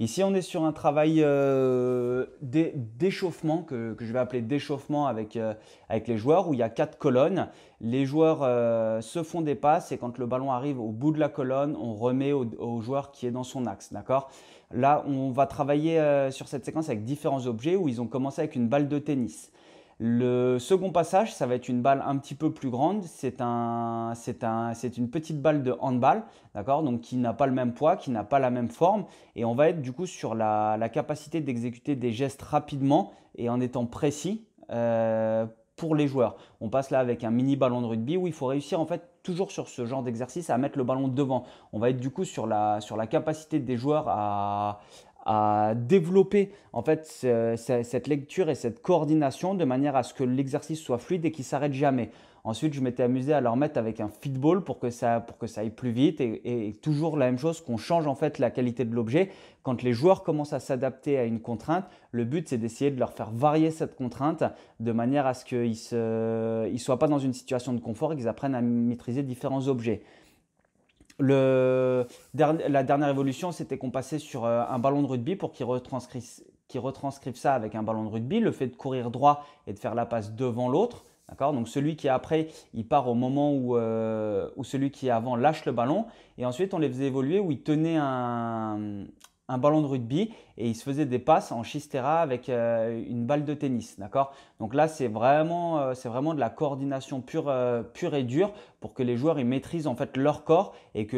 Ici, on est sur un travail euh, d'échauffement, que, je vais appeler d'échauffement euh, avec, les joueurs, où il y a quatre colonnes. Les joueurs euh, se font des passes et quand le ballon arrive au bout de la colonne, on remet au, joueur qui est dans son axe. D'accord Là, on va travailler sur cette séquence avec différents objets où ils ont commencé avec une balle de tennis. Le second passage, ça va être une balle un petit peu plus grande. C'est un, un, une petite balle de handball, d'accord Donc qui n'a pas le même poids, qui n'a pas la même forme. Et on va être du coup sur la, capacité d'exécuter des gestes rapidement et en étant précis euh, pour les joueurs. On passe là avec un mini ballon de rugby où il faut réussir en fait toujours sur ce genre d'exercice à mettre le ballon devant. On va être du coup sur la, sur la capacité des joueurs à, à développer en fait cette lecture et cette coordination de manière à ce que l'exercice soit fluide et qu'il s'arrête jamais. Ensuite, je m'étais amusé à leur mettre avec un feedball pour que ça, pour que ça aille plus vite et, toujours la même chose qu'on change en fait la qualité de l'objet. Quand les joueurs commencent à s'adapter à une contrainte, le but c'est d'essayer de leur faire varier cette contrainte de manière à ce qu'ils ne soient pas dans une situation de confort et qu'ils apprennent à maîtriser différents objets la dernière évolution, c'était qu'on passait sur euh, un ballon de rugby pour qu'il retranscrive, ça avec un ballon de rugby, le fait de courir droit et de faire la passe devant l'autre. Donc celui qui est après, il part au moment euh, où, celui qui est avant lâche le ballon. Et ensuite, on les faisait évoluer où il tenait un, ballon de rugby et il se faisait des passes en chistera avec euh, une balle de tennis. Donc là, c'est vraiment, vraiment, de la coordination pure, pure et dure pour que les joueurs ils maîtrisent en fait leur corps et que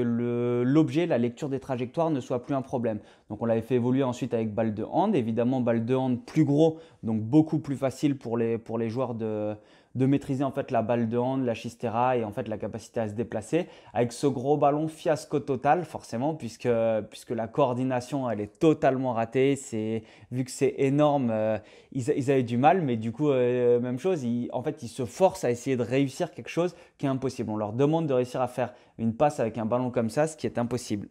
l'objet, la lecture des trajectoires ne soit plus un problème. Donc on l'avait fait évoluer ensuite avec balle de hand, évidemment balle de hand plus gros, donc beaucoup plus facile pour les, pour les joueurs de, de maîtriser en fait la balle de hand, la chistera et en fait la capacité à se déplacer. Avec ce gros ballon, fiasco total forcément puisque, puisque la coordination elle est totalement ratée. C'est vu que c'est énorme, euh, ils, avaient du mal, mais du coup euh, même chose. Ils, en fait, ils se forcent à essayer de réussir quelque chose qui est impossible on leur demande de réussir à faire une passe avec un ballon comme ça, ce qui est impossible.